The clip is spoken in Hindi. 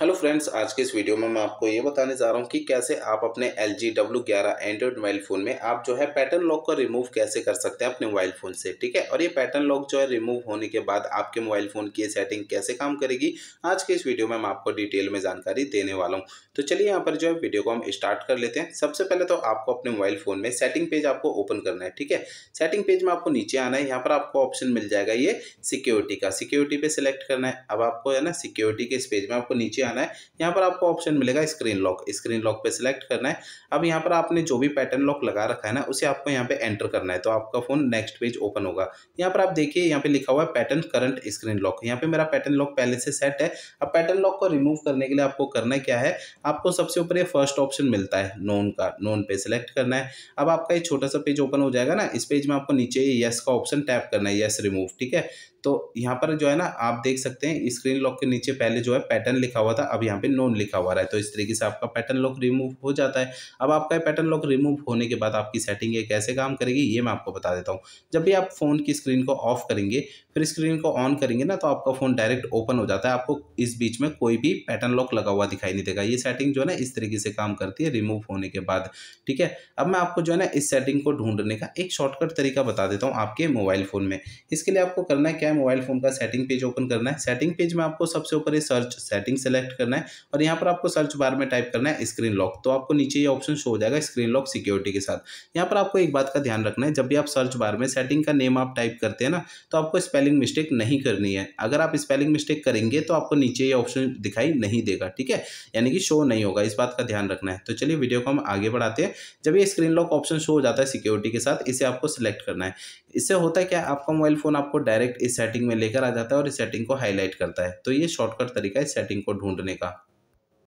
हेलो फ्रेंड्स आज के इस वीडियो में मैं आपको ये बताने जा रहा हूँ कि कैसे आप अपने एल जी डब्ल्यू ग्यारह एंड्रॉयड मोबाइल फ़ोन में आप जो है पैटर्न लॉक को रिमूव कैसे कर सकते हैं अपने मोबाइल फ़ोन से ठीक है और ये पैटर्न लॉक जो है रिमूव होने के बाद आपके मोबाइल फ़ोन की सेटिंग कैसे काम करेगी आज के इस वीडियो में मैं आपको डिटेल में जानकारी देने वाला हूँ तो चलिए यहाँ पर जो है वीडियो को हम स्टार्ट कर लेते हैं सबसे पहले तो आपको अपने मोबाइल फ़ोन में सेटिंग पेज आपको ओपन करना है ठीक है सेटिंग पेज में आपको नीचे आना है यहाँ पर आपको ऑप्शन मिल जाएगा ये सिक्योरिटी का सिक्योरिटी पे सिलेक्ट करना है अब आपको है ना सिक्योरिटी के इस पेज में आपको नीचे आना है यहाँ पर आपको ऑप्शन मिलेगा स्क्रीन लॉक स्क्रीन लॉक पे सिलेक्ट करना है अब यहाँ पर आपने जो भी पैटर्न लॉक लगा रखा है ना उसे आपको यहाँ पे एंटर करना है तो आपका फोन नेक्स्ट पेज ओपन होगा यहाँ पर आप देखिए यहाँ पे लिखा हुआ है पैटर्न करंट स्क्रीन लॉक यहाँ पे मेरा पैटर्न लॉक पहले से सेट है अब पैटर्न लॉक को रिमूव करने के लिए आपको करना क्या है आपको सबसे ऊपर ये फर्स्ट ऑप्शन मिलता है नोन का नोन पे सिलेक्ट करना है अब आपका ये छोटा सा पेज ओपन हो जाएगा ना इस पेज में आपको नीचे यस का ऑप्शन टैप करना है यस रिमूव ठीक है तो यहाँ पर जो है ना आप देख सकते हैं स्क्रीन लॉक के नीचे पहले जो है पैटर्न लिखा हुआ हुआ था अब यहाँ पे नोन लिखा हुआ रहा है तो इस तरीके से आपका पैटर्न लॉक रिमूव हो जाता है अब आपका पैटर्न लॉक रिमूव होने के बाद आपकी सेटिंग ये कैसे काम करेगी ये मैं आपको बता देता हूँ जब भी आप फ़ोन की स्क्रीन को ऑफ करेंगे फिर स्क्रीन को ऑन करेंगे ना तो आपका फ़ोन डायरेक्ट ओपन हो जाता है आपको इस बीच में कोई भी पैटर्न लॉक लगा हुआ दिखाई नहीं देगा ये सेटिंग जो है ना इस तरीके से काम करती है रिमूव होने के बाद ठीक है अब मैं आपको जो है ना इस सेटिंग को ढूंढने का एक शॉर्टकट तरीका बता देता हूँ आपके मोबाइल फ़ोन में इसके लिए आपको करना है क्या मोबाइल फ़ोन का सेटिंग पेज ओपन करना है सेटिंग पेज में आपको सबसे ऊपर सर्च सेटिंग सेलेक्ट सेलेक्ट करना है और यहाँ पर आपको सर्च बार में टाइप करना है स्क्रीन लॉक तो आपको नीचे ये ऑप्शन शो हो जाएगा स्क्रीन लॉक सिक्योरिटी के साथ यहाँ पर आपको एक बात का ध्यान रखना है जब भी आप सर्च बार में सेटिंग का नेम आप टाइप करते हैं ना तो आपको स्पेलिंग मिस्टेक नहीं करनी है अगर आप स्पेलिंग मिस्टेक करेंगे तो आपको नीचे ये ऑप्शन दिखाई नहीं देगा ठीक है यानी कि शो नहीं होगा इस बात का ध्यान रखना है तो चलिए वीडियो को हम आगे बढ़ाते हैं जब ये स्क्रीन लॉक ऑप्शन शो हो जाता है सिक्योरिटी के साथ इसे आपको सिलेक्ट करना है इससे होता है क्या आपका मोबाइल फ़ोन आपको डायरेक्ट इस सेटिंग में लेकर आ जाता है और इस सेटिंग को हाईलाइट करता है तो ये शॉर्टकट तरीका है सेटिंग को ढूंढ untuk menikah